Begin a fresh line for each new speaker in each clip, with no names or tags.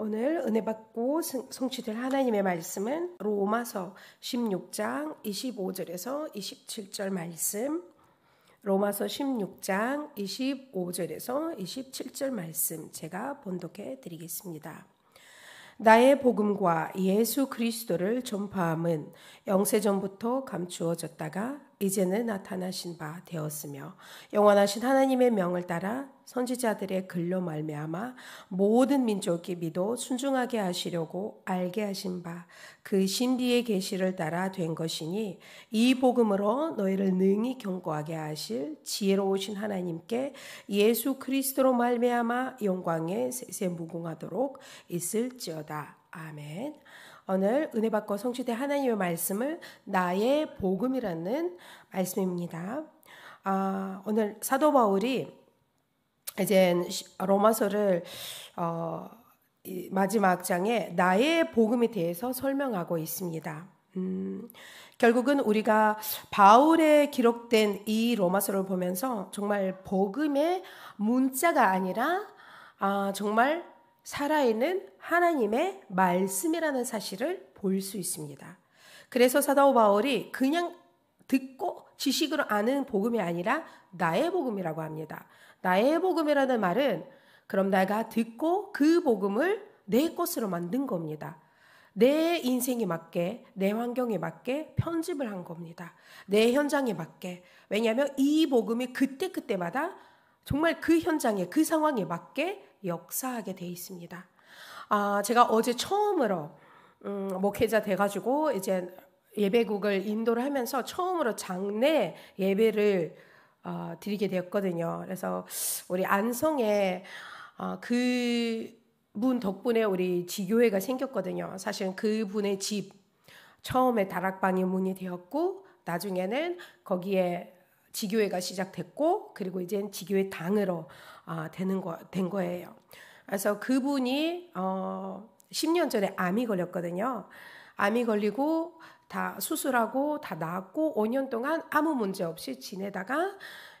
오늘 은혜 받고 성취될 하나님의 말씀은 로마서 16장 25절에서 27절 말씀, 로마서 16장 25절에서 27절 말씀 제가 본독해 드리겠습니다. 나의 복음과 예수 그리스도를 전파함은 영세전부터 감추어졌다가 이제는 나타나신 바 되었으며 영원하신 하나님의 명을 따라 선지자들의 글로 말미암아 모든 민족이 믿어 순중하게 하시려고 알게 하신 바 그 신비의 계시를 따라 된 것이니 이 복음으로 너희를 능히 경고하게 하실 지혜로우신 하나님께 예수 그리스도로 말미암아 영광에 세세 무궁하도록 있을지어다 아멘. 오늘 은혜 받고 성취된 하나님의 말씀을 나의 복음이라는 말씀입니다. 아, 오늘 사도 바울이 이제 로마서를 어, 마지막 장에 나의 복음에 대해서 설명하고 있습니다. 음, 결국은 우리가 바울에 기록된 이 로마서를 보면서 정말 복음의 문자가 아니라 아, 정말 살아있는 하나님의 말씀이라는 사실을 볼 수 있습니다. 그래서 사도 바울이 그냥 듣고 지식으로 아는 복음이 아니라 나의 복음이라고 합니다. 나의 복음이라는 말은 그럼 내가 듣고 그 복음을 내 것으로 만든 겁니다. 내 인생에 맞게, 내 환경에 맞게 편집을 한 겁니다. 내 현장에 맞게. 왜냐하면 이 복음이 그때그때마다 정말 그 현장에, 그 상황에 맞게 역사하게 돼 있습니다. 아, 제가 어제 처음으로 음, 목회자 돼가지고 이제 예배국을 인도를 하면서 처음으로 장례 예배를 어, 드리게 되었거든요. 그래서 우리 안성에 어, 그분 덕분에 우리 지교회가 생겼거든요. 사실은 그분의 집 처음에 다락방이 문이 되었고 나중에는 거기에 지교회가 시작됐고 그리고 이젠 지교회 당으로 어, 되는 거, 된 거예요. 그래서 그분이 어, 10년 전에 암이 걸렸거든요. 암이 걸리고 다 수술하고 다낫고 5년 동안 아무 문제 없이 지내다가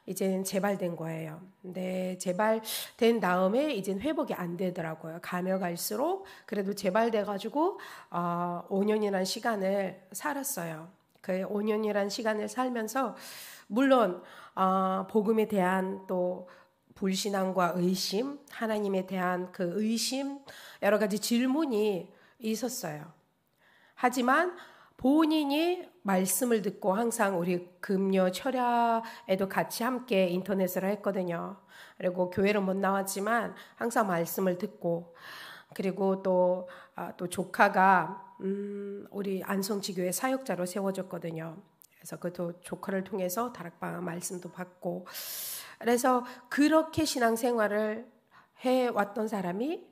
이젠 재발된 거예요. 근데 재발된 다음에 이젠 회복이 안 되더라고요. 가며 갈수록 그래도 재발돼 가지고 어, 5년이란 시간을 살았어요. 그 5년이란 시간을 살면서 물론 어, 복음에 대한 또 불신앙과 의심, 하나님에 대한 그 의심 여러 가지 질문이 있었어요. 하지만 본인이 말씀을 듣고 항상 우리 금요 철야에도 같이 함께 인터넷을 했거든요. 그리고 교회로못 나왔지만 항상 말씀을 듣고 그리고 또또 아, 또 조카가 음, 우리 안성지교회 사역자로 세워졌거든요. 그래서 그도 조카를 통해서 다락방 말씀도 받고 그래서 그렇게 신앙생활을 해 왔던 사람이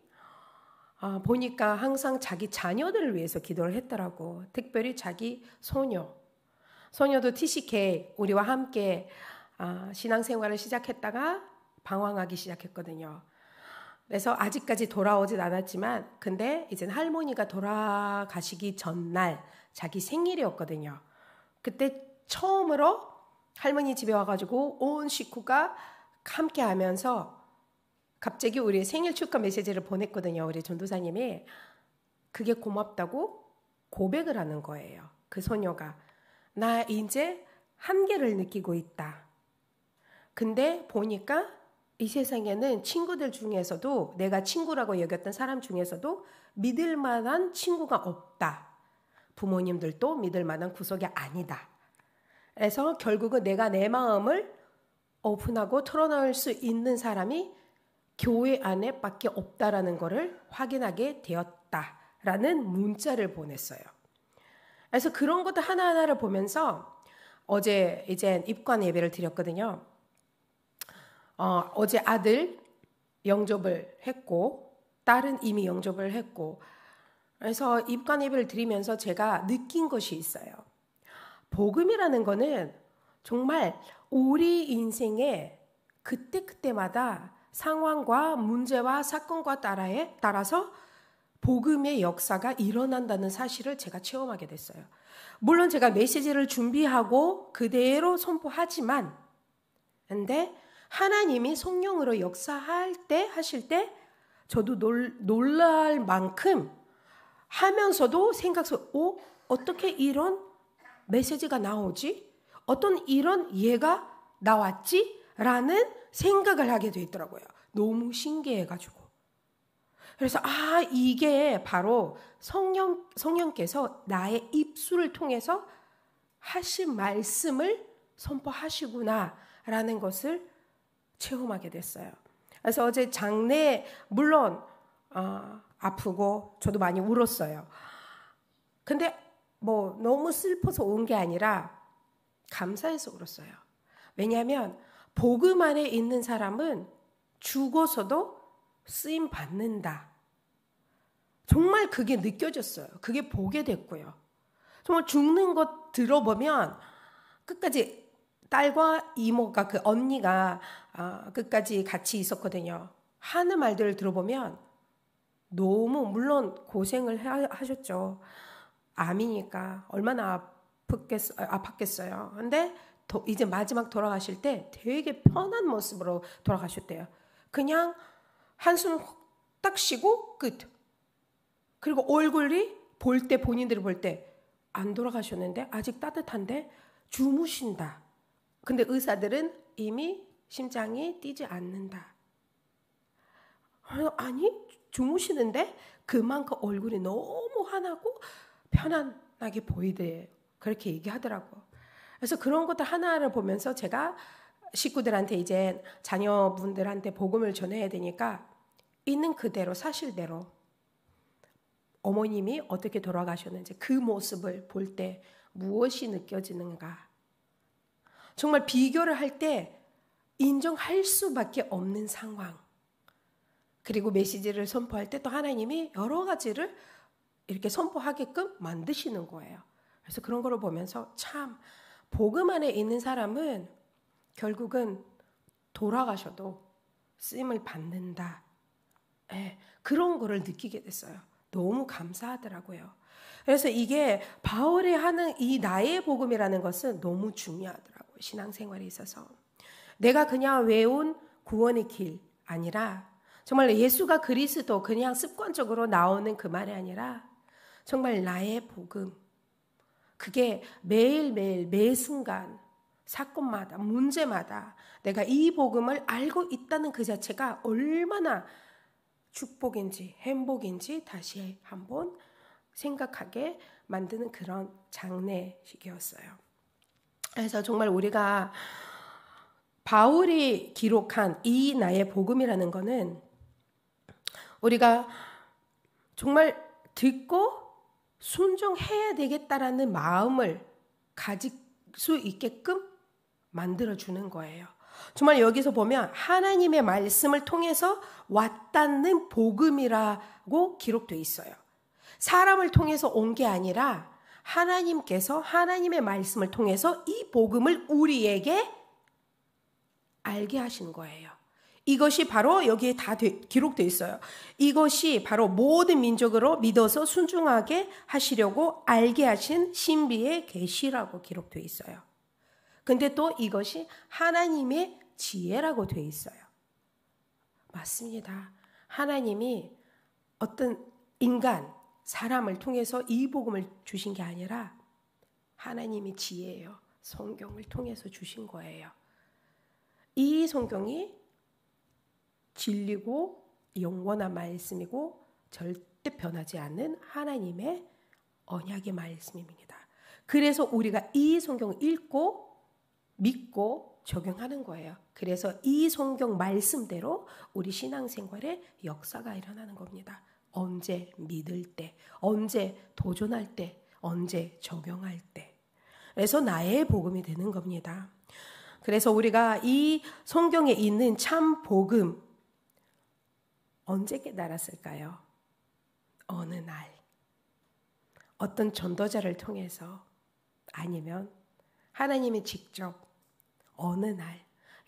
아, 보니까 항상 자기 자녀들을 위해서 기도를 했더라고. 특별히 자기 소녀. 소녀도 TCK 우리와 함께 아, 신앙생활을 시작했다가 방황하기 시작했거든요. 그래서 아직까지 돌아오진 않았지만, 근데 이젠 할머니가 돌아가시기 전날 자기 생일이었거든요. 그때 처음으로 할머니 집에 와가지고 온 식구가 함께 하면서 갑자기 우리 생일 축하 메시지를 보냈거든요. 우리 전도사님이 그게 고맙다고 고백을 하는 거예요. 그 소녀가 나 이제 한계를 느끼고 있다. 근데 보니까 이 세상에는 친구들 중에서도 내가 친구라고 여겼던 사람 중에서도 믿을 만한 친구가 없다. 부모님들도 믿을 만한 구석이 아니다. 그래서 결국은 내가 내 마음을 오픈하고 털어놓을 수 있는 사람이 교회 안에 밖에 없다라는 것을 확인하게 되었다라는 문자를 보냈어요. 그래서 그런 것들 하나하나를 보면서 어제 이제 입관 예배를 드렸거든요. 어, 어제 아들 영접을 했고 딸은 이미 영접을 했고 그래서 입관 예배를 드리면서 제가 느낀 것이 있어요. 복음이라는 거는 정말 우리 인생에 그때그때마다 상황과 문제와 사건과 따라에 따라서 복음의 역사가 일어난다는 사실을 제가 체험하게 됐어요. 물론 제가 메시지를 준비하고 그대로 선포하지만 근데 하나님이 성령으로 역사할 때 하실 때 저도 놀, 놀랄 만큼 하면서도 생각 속, 어? 오, 어떻게 이런 메시지가 나오지? 어떤 이런 예가 나왔지? 라는 생각을 하게 돼 있더라고요. 너무 신기해가지고. 그래서 아 이게 바로 성령 성령께서 나의 입술을 통해서 하신 말씀을 선포하시구나라는 것을 체험하게 됐어요. 그래서 어제 장례 물론 어, 아프고 저도 많이 울었어요. 근데 뭐 너무 슬퍼서 온 게 아니라 감사해서 울었어요. 왜냐하면 복음 안에 있는 사람은 죽어서도 쓰임 받는다. 정말 그게 느껴졌어요. 그게 보게 됐고요. 정말 죽는 것 들어보면 끝까지 딸과 이모가 그 언니가 아, 끝까지 같이 있었거든요. 하는 말들을 들어보면 너무 물론 고생을 하셨죠. 암이니까 얼마나 아팠겠, 아팠겠어요. 근데 이제 마지막 돌아가실 때 되게 편한 모습으로 돌아가셨대요. 그냥 한숨 딱 쉬고 끝. 그리고 얼굴이 볼 때 본인들이 볼 때 안 돌아가셨는데 아직 따뜻한데 주무신다. 근데 의사들은 이미 심장이 뛰지 않는다. 아니 주무시는데 그만큼 얼굴이 너무 환하고 편안하게 보이대. 그렇게 얘기하더라고. 그래서 그런 것들 하나를 보면서 제가 식구들한테 이제 자녀분들한테 복음을 전해야 되니까 있는 그대로 사실대로 어머님이 어떻게 돌아가셨는지 그 모습을 볼 때 무엇이 느껴지는가. 정말 비교를 할 때 인정할 수밖에 없는 상황. 그리고 메시지를 선포할 때 또 하나님이 여러 가지를 이렇게 선포하게끔 만드시는 거예요. 그래서 그런 거를 보면서 참 복음 안에 있는 사람은 결국은 돌아가셔도 쓰임을 받는다. 예, 그런 거를 느끼게 됐어요. 너무 감사하더라고요. 그래서 이게 바울이 하는 이 나의 복음이라는 것은 너무 중요하더라고요. 신앙생활에 있어서. 내가 그냥 외운 구원의 길 아니라 정말 예수가 그리스도 그냥 습관적으로 나오는 그 말이 아니라 정말 나의 복음. 그게 매일매일 매 순간 사건마다 문제마다 내가 이 복음을 알고 있다는 그 자체가 얼마나 축복인지 행복인지 다시 한번 생각하게 만드는 그런 장례식이었어요. 그래서 정말 우리가 바울이 기록한 이 나의 복음이라는 거는 우리가 정말 듣고 순종해야 되겠다라는 마음을 가질 수 있게끔 만들어주는 거예요. 정말 여기서 보면 하나님의 말씀을 통해서 왔다는 복음이라고 기록되어 있어요. 사람을 통해서 온 게 아니라 하나님께서 하나님의 말씀을 통해서 이 복음을 우리에게 알게 하신 거예요. 이것이 바로 여기에 다 기록되어 있어요. 이것이 바로 모든 민족으로 믿어서 순종하게 하시려고 알게 하신 신비의 계시라고 기록되어 있어요. 근데 또 이것이 하나님의 지혜라고 되어 있어요. 맞습니다. 하나님이 어떤 인간, 사람을 통해서 이 복음을 주신 게 아니라 하나님이 지혜예요. 성경을 통해서 주신 거예요. 이 성경이 진리고 영원한 말씀이고 절대 변하지 않는 하나님의 언약의 말씀입니다. 그래서 우리가 이 성경을 읽고 믿고 적용하는 거예요. 그래서 이 성경 말씀대로 우리 신앙생활에 역사가 일어나는 겁니다. 언제 믿을 때, 언제 도전할 때, 언제 적용할 때. 그래서 나의 복음이 되는 겁니다. 그래서 우리가 이 성경에 있는 참 복음, 언제 깨달았을까요? 어느 날. 어떤 전도자를 통해서 아니면 하나님이 직접 어느 날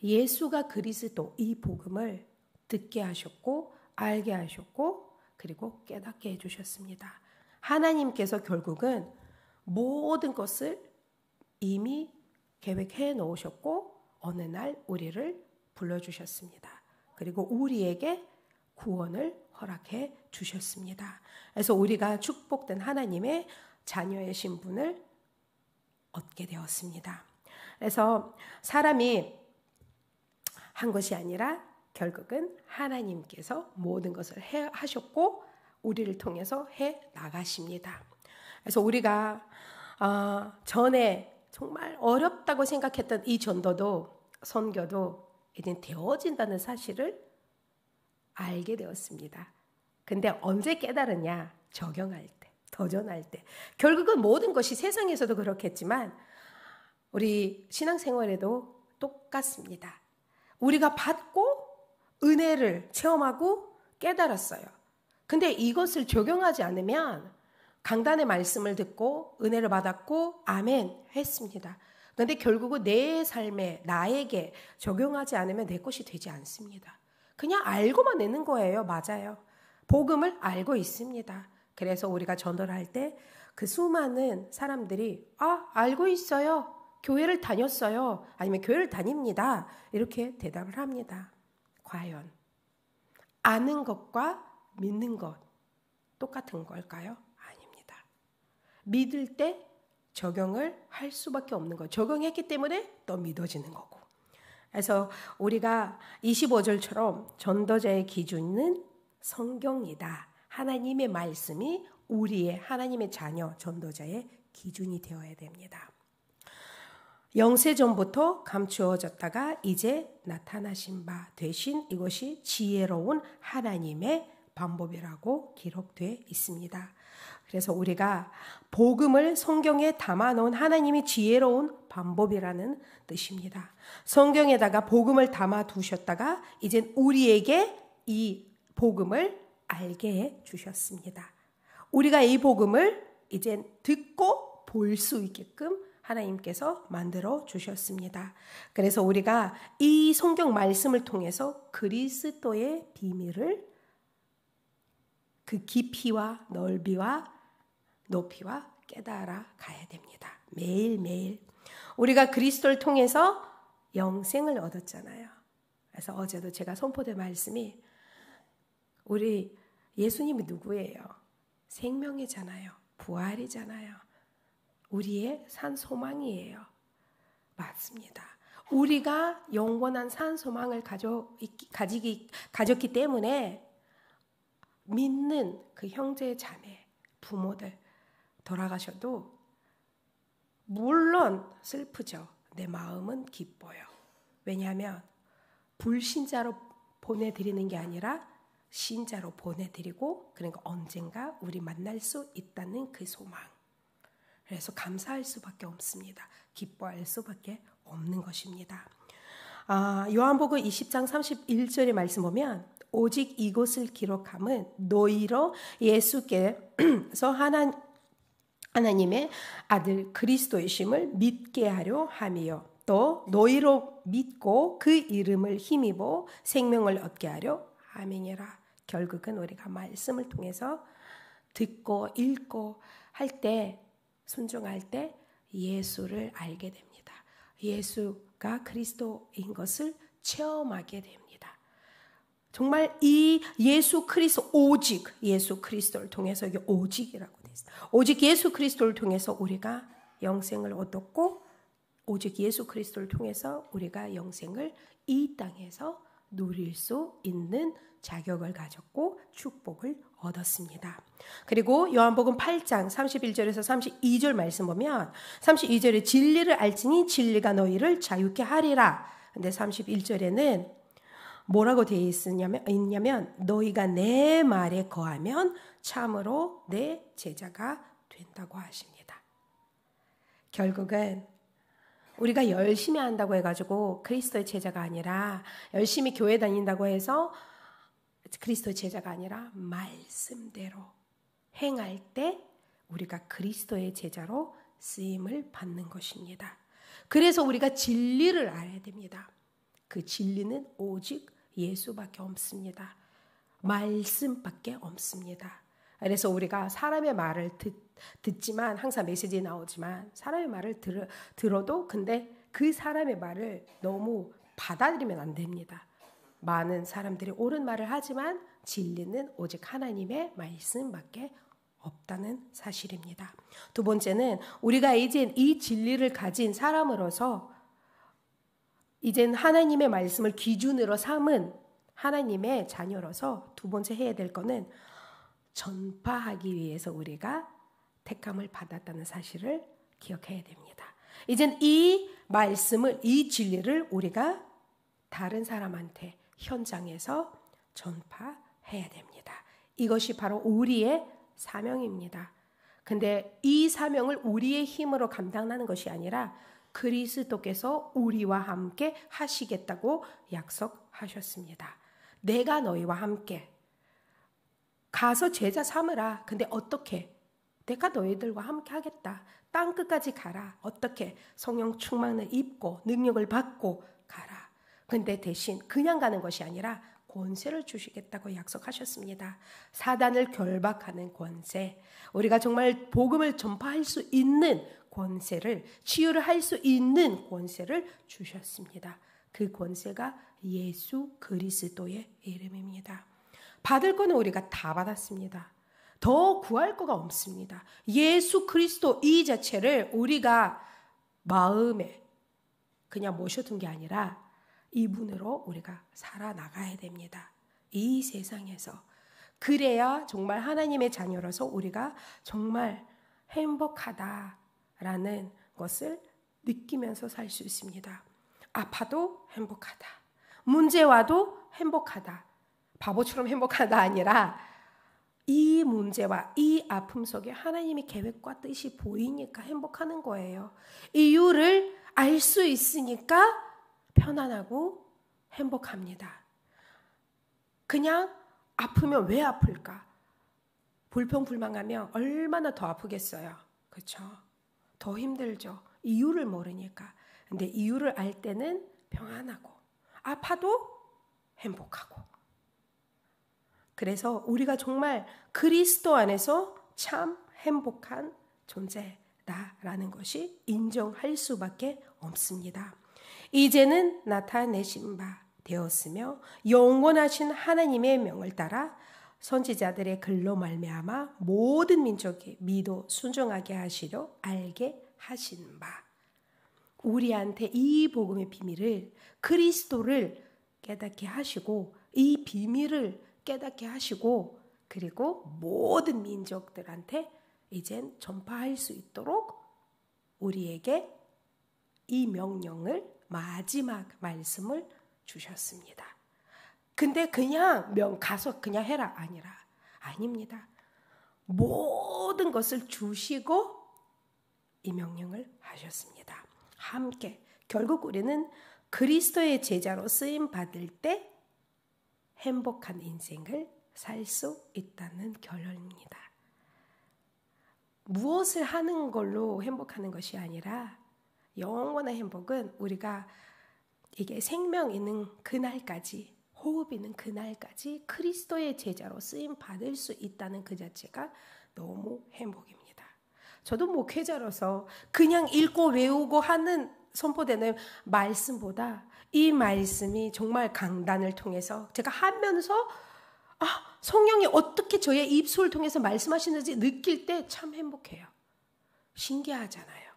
예수가 그리스도 이 복음을 듣게 하셨고 알게 하셨고 그리고 깨닫게 해주셨습니다. 하나님께서 결국은 모든 것을 이미 계획해 놓으셨고 어느 날 우리를 불러주셨습니다. 그리고 우리에게 구원을 허락해 주셨습니다. 그래서 우리가 축복된 하나님의 자녀의 신분을 얻게 되었습니다. 그래서 사람이 한 것이 아니라 결국은 하나님께서 모든 것을 해 하셨고 우리를 통해서 해 나가십니다. 그래서 우리가 어, 전에 정말 어렵다고 생각했던 이 전도도 선교도 이제 되어진다는 사실을 알게 되었습니다. 근데 언제 깨달았냐? 적용할 때, 도전할 때. 결국은 모든 것이 세상에서도 그렇겠지만 우리 신앙생활에도 똑같습니다. 우리가 받고 은혜를 체험하고 깨달았어요. 근데 이것을 적용하지 않으면 강단의 말씀을 듣고 은혜를 받았고 아멘 했습니다. 근데 결국은 내 삶에 나에게 적용하지 않으면 내 것이 되지 않습니다. 그냥 알고만 내는 거예요. 맞아요. 복음을 알고 있습니다. 그래서 우리가 전도를 할 때 그 수많은 사람들이 아, 알고 있어요. 교회를 다녔어요. 아니면 교회를 다닙니다. 이렇게 대답을 합니다. 과연 아는 것과 믿는 것 똑같은 걸까요? 아닙니다. 믿을 때 적용을 할 수밖에 없는 것. 적용했기 때문에 또 믿어지는 것. 그래서 우리가 25절처럼 전도자의 기준은 성경이다. 하나님의 말씀이 우리의 하나님의 자녀 전도자의 기준이 되어야 됩니다. 영세 전부터 감추어졌다가 이제 나타나신 바 대신 이것이 지혜로운 하나님의 방법이라고 기록되어 있습니다. 그래서 우리가 복음을 성경에 담아놓은 하나님이 지혜로운 방법이라는 뜻입니다. 성경에다가 복음을 담아 두셨다가 이젠 우리에게 이 복음을 알게 해 주셨습니다. 우리가 이 복음을 이젠 듣고 볼 수 있게끔 하나님께서 만들어 주셨습니다. 그래서 우리가 이 성경 말씀을 통해서 그리스도의 비밀을 그 깊이와 넓이와 높이와 깨달아 가야 됩니다. 매일매일. 우리가 그리스도를 통해서 영생을 얻었잖아요. 그래서 어제도 제가 선포된 말씀이 우리 예수님이 누구예요? 생명이잖아요. 부활이잖아요. 우리의 산 소망이에요. 맞습니다. 우리가 영원한 산 소망을 가져, 가지기, 가졌기 때문에 믿는 그 형제, 자매, 부모들, 돌아가셔도 물론 슬프죠. 내 마음은 기뻐요. 왜냐하면 불신자로 보내드리는 게 아니라 신자로 보내드리고 그러니까 언젠가 우리 만날 수 있다는 그 소망. 그래서 감사할 수밖에 없습니다. 기뻐할 수밖에 없는 것입니다. 아, 요한복음 20장 31절의 말씀 보면 오직 이곳을 기록함은 노이로 예수께서 하나님 하나님의 아들 그리스도이심을 믿게 하려 함이요. 또 너희로 믿고 그 이름을 힘입어 생명을 얻게 하려 함이니라. 결국은 우리가 말씀을 통해서 듣고 읽고 할 때 순종할 때 예수를 알게 됩니다. 예수가 그리스도인 것을 체험하게 됩니다. 정말 이 예수 그리스도 오직 예수 그리스도를 통해서 이게 오직이라고 오직 예수 그리스도를 통해서 우리가 영생을 얻었고 오직 예수 그리스도를 통해서 우리가 영생을 이 땅에서 누릴 수 있는 자격을 가졌고 축복을 얻었습니다. 그리고 요한복음 8장 31절에서 32절 말씀 보면 32절에 진리를 알지니 진리가 너희를 자유케 하리라. 근데 31절에는 뭐라고 되어 있었냐면 있냐면 너희가 내 말에 거하면 참으로 내 제자가 된다고 하십니다. 결국은 우리가 열심히 한다고 해가지고 그리스도의 제자가 아니라 열심히 교회 다닌다고 해서 그리스도의 제자가 아니라 말씀대로 행할 때 우리가 그리스도의 제자로 쓰임을 받는 것입니다. 그래서 우리가 진리를 알아야 됩니다. 그 진리는 오직 예수밖에 없습니다. 말씀밖에 없습니다. 그래서 우리가 사람의 말을 듣, 지만 항상 메시지 나오지만 사람의 말을 들, 들어도 근데 그 사람의 말을 너무 받아들이면 안 됩니다. 많은 사람들이 옳은 말을 하지만 진리는 오직 하나님의 말씀밖에 없다는 사실입니다. 두 번째는 우리가 이제 이 진리를 가진 사람으로서 이젠 하나님의 말씀을 기준으로 삼은 하나님의 자녀로서 두 번째 해야 될 거는 전파하기 위해서 우리가 택함을 받았다는 사실을 기억해야 됩니다. 이젠 이 말씀을, 이 진리를 우리가 다른 사람한테 현장에서 전파해야 됩니다. 이것이 바로 우리의 사명입니다. 근데 이 사명을 우리의 힘으로 감당하는 것이 아니라 그리스도께서 우리와 함께 하시겠다고 약속하셨습니다. 내가 너희와 함께 가서 제자 삼으라. 근데 어떻게? 내가 너희들과 함께 하겠다. 땅 끝까지 가라. 어떻게? 성령 충만을 입고 능력을 받고 가라. 근데 대신 그냥 가는 것이 아니라 권세를 주시겠다고 약속하셨습니다. 사단을 결박하는 권세. 우리가 정말 복음을 전파할 수 있는 권세를 치유를 할 수 있는 권세를 주셨습니다. 그 권세가 예수 그리스도의 이름입니다. 받을 거는 우리가 다 받았습니다. 더 구할 거가 없습니다. 예수 그리스도 이 자체를 우리가 마음에 그냥 모셔둔 게 아니라 이분으로 우리가 살아나가야 됩니다. 이 세상에서. 그래야 정말 하나님의 자녀로서 우리가 정말 행복하다. 라는 것을 느끼면서 살 수 있습니다. 아파도 행복하다. 문제 와도 행복하다. 바보처럼 행복하다 아니라 이 문제와 이 아픔 속에 하나님의 계획과 뜻이 보이니까 행복하는 거예요. 이유를 알 수 있으니까 편안하고 행복합니다. 그냥 아프면 왜 아플까? 불평불망하면 얼마나 더 아프겠어요. 그렇죠? 더 힘들죠. 이유를 모르니까. 근데 이유를 알 때는 평안하고 아파도 행복하고. 그래서 우리가 정말 그리스도 안에서 참 행복한 존재다라는 것이 인정할 수밖에 없습니다. 이제는 나타내신 바 되었으며 영원하신 하나님의 명을 따라 선지자들의 글로 말미암아 모든 민족이 미도 순종하게 하시려 알게 하신 바 우리한테 이 복음의 비밀을 그리스도를 깨닫게 하시고 이 비밀을 깨닫게 하시고 그리고 모든 민족들한테 이젠 전파할 수 있도록 우리에게 이 명령을 마지막 말씀을 주셨습니다. 근데 그냥 명 가서 그냥 해라 아니라 아닙니다. 모든 것을 주시고 이 명령을 하셨습니다. 함께 결국 우리는 그리스도의 제자로 쓰임 받을 때 행복한 인생을 살 수 있다는 결론입니다. 무엇을 하는 걸로 행복하는 것이 아니라 영원한 행복은 우리가 이게 생명 있는 그날까지 호흡이는 그날까지 그리스도의 제자로 쓰임 받을 수 있다는 그 자체가 너무 행복입니다. 저도 목회자로서 그냥 읽고 외우고 하는 선포되는 말씀보다 이 말씀이 정말 강단을 통해서 제가 하면서 아, 성령이 어떻게 저의 입술을 통해서 말씀하시는지 느낄 때 참 행복해요. 신기하잖아요.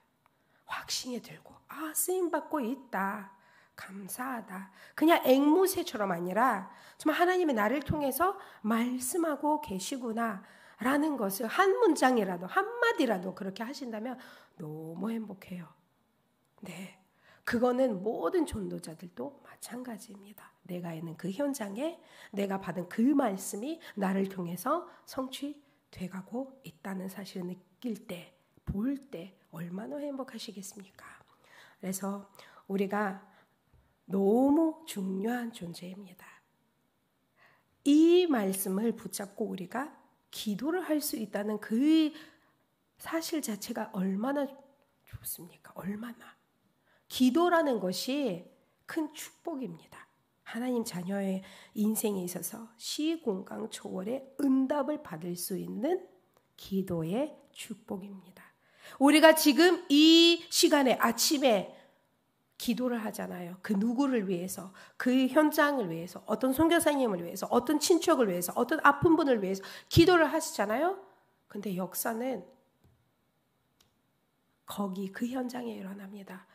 확신이 들고 아 쓰임 받고 있다. 감사하다. 그냥 앵무새처럼 아니라 정말 하나님의 나를 통해서 말씀하고 계시구나. 라는 것을 한 문장이라도, 한마디라도 그렇게 하신다면 너무 행복해요. 네. 그거는 모든 존도자들도 마찬가지입니다. 내가 있는 그 현장에 내가 받은 그 말씀이 나를 통해서 성취돼가고 있다는 사실을 느낄 때, 볼 때 얼마나 행복하시겠습니까? 그래서 우리가 너무 중요한 존재입니다. 이 말씀을 붙잡고 우리가 기도를 할 수 있다는 그 사실 자체가 얼마나 좋습니까? 얼마나. 기도라는 것이 큰 축복입니다. 하나님 자녀의 인생에 있어서 시공강 초월의 응답을 받을 수 있는 기도의 축복입니다. 우리가 지금 이 시간에 아침에 기도를 하잖아요. 그 누구를 위해서, 그 현장을 위해서, 어떤 선교사님을 위해서, 어떤 친척을 위해서, 어떤 아픈 분을 위해서 기도를 하시잖아요. 근데 역사는 거기 그 현장에 일어납니다.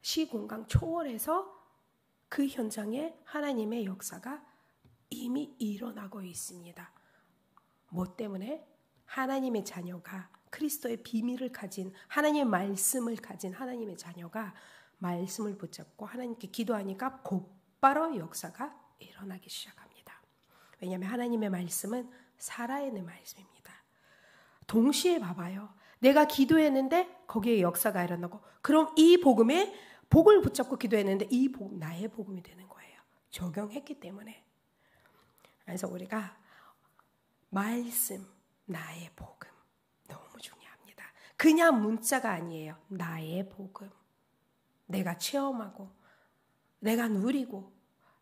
시공간 초월해서 그 현장에 하나님의 역사가 이미 일어나고 있습니다. 뭐 때문에 하나님의 자녀가 그리스도의 비밀을 가진 하나님의 말씀을 가진 하나님의 자녀가 말씀을 붙잡고 하나님께 기도하니까 곧바로 역사가 일어나기 시작합니다. 왜냐하면 하나님의 말씀은 살아있는 말씀입니다. 동시에 봐봐요. 내가 기도했는데 거기에 역사가 일어나고 그럼 이 복음에 복을 붙잡고 기도했는데 이 복, 나의 복음이 되는 거예요. 적용했기 때문에. 그래서 우리가 말씀, 나의 복 그냥 문자가 아니에요. 나의 복음. 내가 체험하고, 내가 누리고,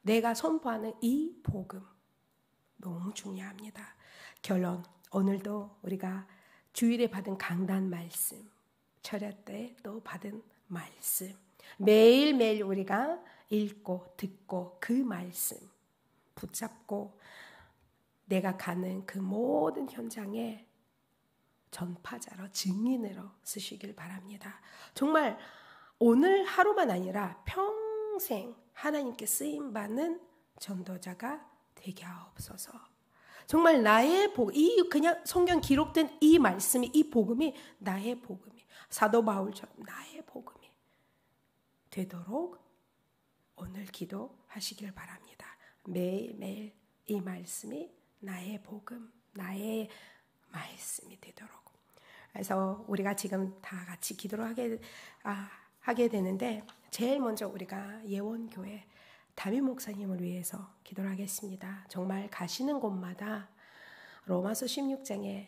내가 선포하는 이 복음. 너무 중요합니다. 결론. 오늘도 우리가 주일에 받은 강단 말씀, 절야 때또 받은 말씀, 매일매일 우리가 읽고 듣고 그 말씀 붙잡고 내가 가는 그 모든 현장에 전파자로 증인으로 쓰시길 바랍니다. 정말 오늘 하루만 아니라 평생 하나님께 쓰임 받는 전도자가 되게 하옵소서. 정말 나의 복, 이 그냥 성경 기록된 이 말씀이 이 복음이 나의 복음이 사도 바울처럼 나의 복음이 되도록 오늘 기도하시길 바랍니다. 매일매일 이 말씀이 나의 복음, 나의 말씀이 되도록 그래서 우리가 지금 다 같이 기도를 하게, 아, 하게 되는데 제일 먼저 우리가 예원교회 담임 목사님을 위해서 기도를 하겠습니다. 정말 가시는 곳마다 로마서 16장에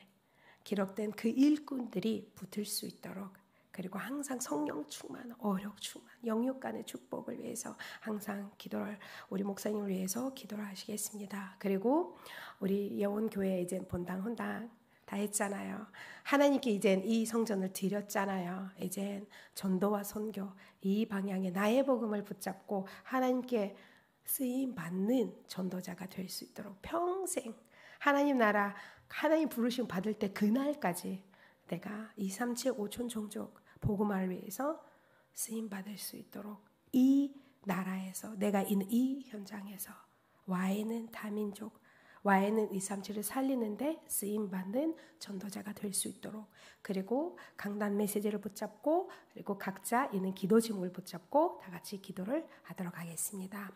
기록된 그 일꾼들이 붙을 수 있도록 그리고 항상 성령 충만, 어력 충만, 영육 간의 축복을 위해서 항상 기도를 우리 목사님을 위해서 기도를 하시겠습니다. 그리고 우리 예원 교회 이제 본당 혼당 다 했잖아요. 하나님께 이젠 이 성전을 드렸잖아요. 이젠 전도와 선교 이 방향에 나의 복음을 붙잡고 하나님께 쓰임 받는 전도자가 될 수 있도록 평생 하나님 나라 하나님 부르심 받을 때 그날까지 내가 2, 3, 7, 5천 종족 복음화를 위해서 쓰임 받을 수 있도록 이 나라에서 내가 있는 이 현장에서 와 있는 다민족 와에는 이삼치를 살리는데 쓰임 받는 전도자가 될 수 있도록 그리고 강단 메시지를 붙잡고 그리고 각자 있는 기도 제목을 붙잡고 다 같이 기도를 하도록 하겠습니다.